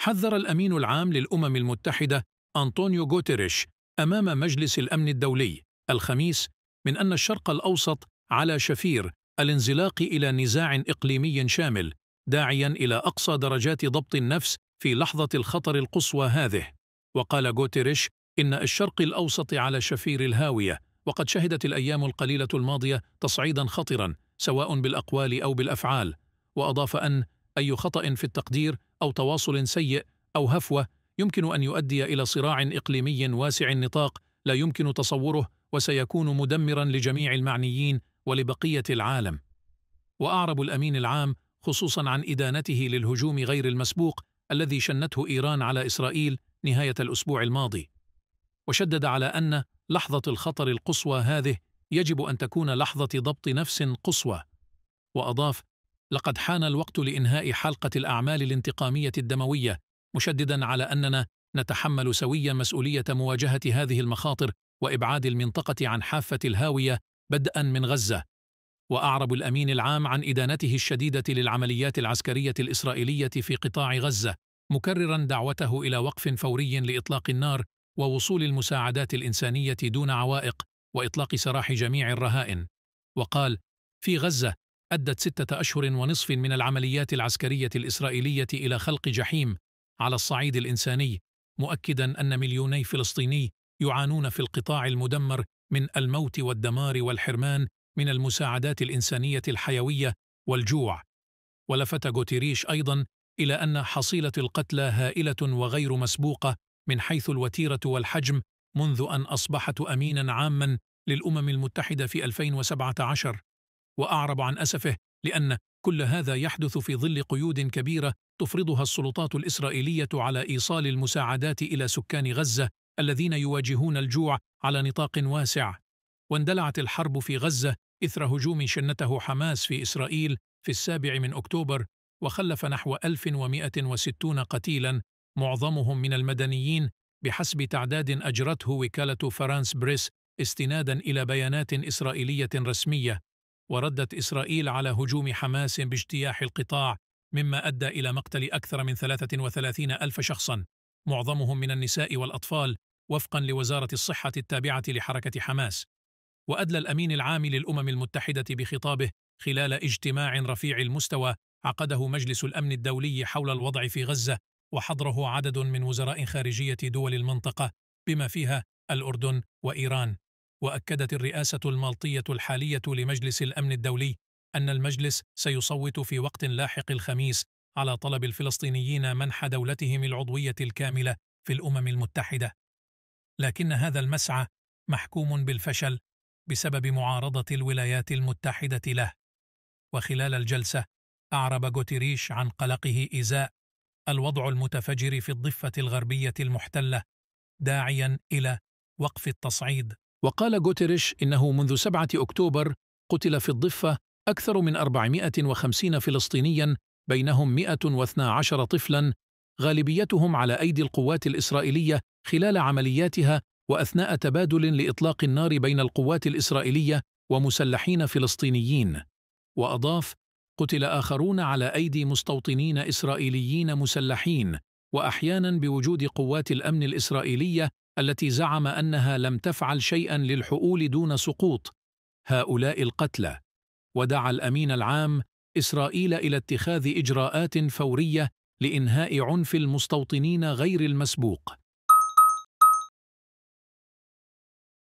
حذر الأمين العام للأمم المتحدة أنطونيو غوتيريش أمام مجلس الأمن الدولي الخميس من أن الشرق الأوسط على شفير الانزلاق إلى نزاع إقليمي شامل داعيا إلى أقصى درجات ضبط النفس في لحظة الخطر القصوى هذه وقال غوتيريش إن الشرق الأوسط على شفير الهاوية وقد شهدت الأيام القليلة الماضية تصعيدا خطرا سواء بالأقوال أو بالأفعال وأضاف أن أي خطأ في التقدير أو تواصل سيء أو هفوة يمكن أن يؤدي إلى صراع إقليمي واسع النطاق لا يمكن تصوره وسيكون مدمرا لجميع المعنيين ولبقية العالم وأعرب الأمين العام خصوصا عن إدانته للهجوم غير المسبوق الذي شنته إيران على إسرائيل نهاية الأسبوع الماضي وشدد على أن لحظة الخطر القصوى هذه يجب أن تكون لحظة ضبط نفس قصوى وأضاف لقد حان الوقت لإنهاء حلقة الأعمال الانتقامية الدموية مشددا على أننا نتحمل سويا مسؤولية مواجهة هذه المخاطر وإبعاد المنطقة عن حافة الهاوية بدءا من غزة وأعرب الأمين العام عن إدانته الشديدة للعمليات العسكرية الإسرائيلية في قطاع غزة مكررا دعوته إلى وقف فوري لإطلاق النار ووصول المساعدات الإنسانية دون عوائق وإطلاق سراح جميع الرهائن وقال في غزة أدت ستة أشهر ونصف من العمليات العسكرية الإسرائيلية إلى خلق جحيم على الصعيد الإنساني مؤكدا أن مليوني فلسطيني يعانون في القطاع المدمر من الموت والدمار والحرمان من المساعدات الإنسانية الحيوية والجوع ولفت غوتيريش أيضا إلى أن حصيلة القتلى هائلة وغير مسبوقة من حيث الوتيرة والحجم منذ أن أصبحت أمينا عاما للأمم المتحدة في 2017 وأعرب عن أسفه لأن كل هذا يحدث في ظل قيود كبيرة تفرضها السلطات الإسرائيلية على إيصال المساعدات إلى سكان غزة الذين يواجهون الجوع على نطاق واسع واندلعت الحرب في غزة إثر هجوم شنته حماس في إسرائيل في السابع من أكتوبر وخلف نحو 1160 قتيلا معظمهم من المدنيين بحسب تعداد أجرته وكالة فرانس بريس استنادا إلى بيانات إسرائيلية رسمية وردت إسرائيل على هجوم حماس باجتياح القطاع مما أدى إلى مقتل أكثر من 33 ألف شخصا معظمهم من النساء والأطفال وفقا لوزارة الصحة التابعة لحركة حماس وأدلى الأمين العام للأمم المتحدة بخطابه خلال اجتماع رفيع المستوى عقده مجلس الأمن الدولي حول الوضع في غزة وحضره عدد من وزراء خارجية دول المنطقة بما فيها الأردن وإيران وأكدت الرئاسة المالطية الحالية لمجلس الأمن الدولي أن المجلس سيصوت في وقت لاحق الخميس على طلب الفلسطينيين منح دولتهم العضوية الكاملة في الأمم المتحدة. لكن هذا المسعى محكوم بالفشل بسبب معارضة الولايات المتحدة له. وخلال الجلسة أعرب غوتيريش عن قلقه إزاء الوضع المتفجر في الضفة الغربية المحتلة داعيا إلى وقف التصعيد وقال غوتيريش إنه منذ 7 أكتوبر قتل في الضفة أكثر من 450 فلسطينيا بينهم 112 طفلا غالبيتهم على أيدي القوات الإسرائيلية خلال عملياتها وأثناء تبادل لإطلاق النار بين القوات الإسرائيلية ومسلحين فلسطينيين وأضاف قتل آخرون على أيدي مستوطنين إسرائيليين مسلحين وأحيانا بوجود قوات الأمن الإسرائيلية التي زعم أنها لم تفعل شيئا للحؤول دون سقوط هؤلاء القتلى ودعا الأمين العام إسرائيل إلى اتخاذ إجراءات فورية لإنهاء عنف المستوطنين غير المسبوق